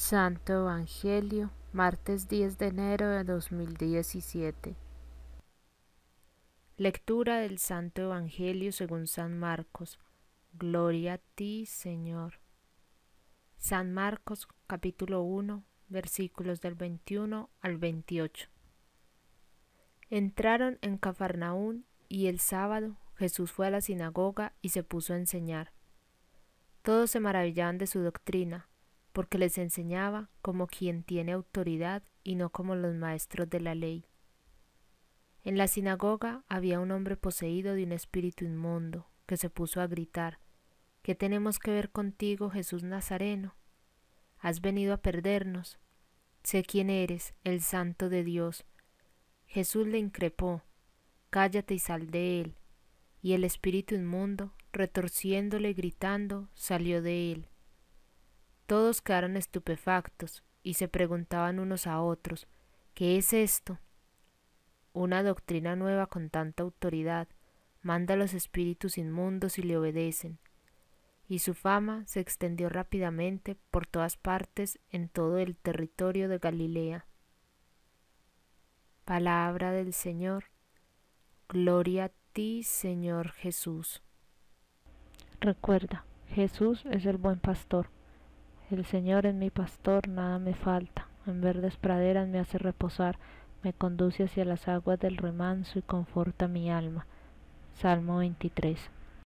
Santo Evangelio, martes 10 de enero de 2017. Lectura del Santo Evangelio según San Marcos. Gloria a ti, Señor. San Marcos capítulo 1, versículos del 21 al 28. Entraron en Cafarnaún y el sábado Jesús fue a la sinagoga y se puso a enseñar. Todos se maravillaban de su doctrina porque les enseñaba como quien tiene autoridad y no como los maestros de la ley. En la sinagoga había un hombre poseído de un espíritu inmundo, que se puso a gritar, ¿Qué tenemos que ver contigo, Jesús Nazareno? Has venido a perdernos. Sé quién eres, el santo de Dios. Jesús le increpó, Cállate y sal de él. Y el espíritu inmundo, retorciéndole y gritando, salió de él todos quedaron estupefactos y se preguntaban unos a otros, ¿qué es esto? Una doctrina nueva con tanta autoridad manda a los espíritus inmundos y le obedecen, y su fama se extendió rápidamente por todas partes en todo el territorio de Galilea. Palabra del Señor. Gloria a ti, Señor Jesús. Recuerda, Jesús es el buen pastor. El Señor es mi pastor, nada me falta. En verdes praderas me hace reposar, me conduce hacia las aguas del remanso y conforta mi alma. Salmo 23.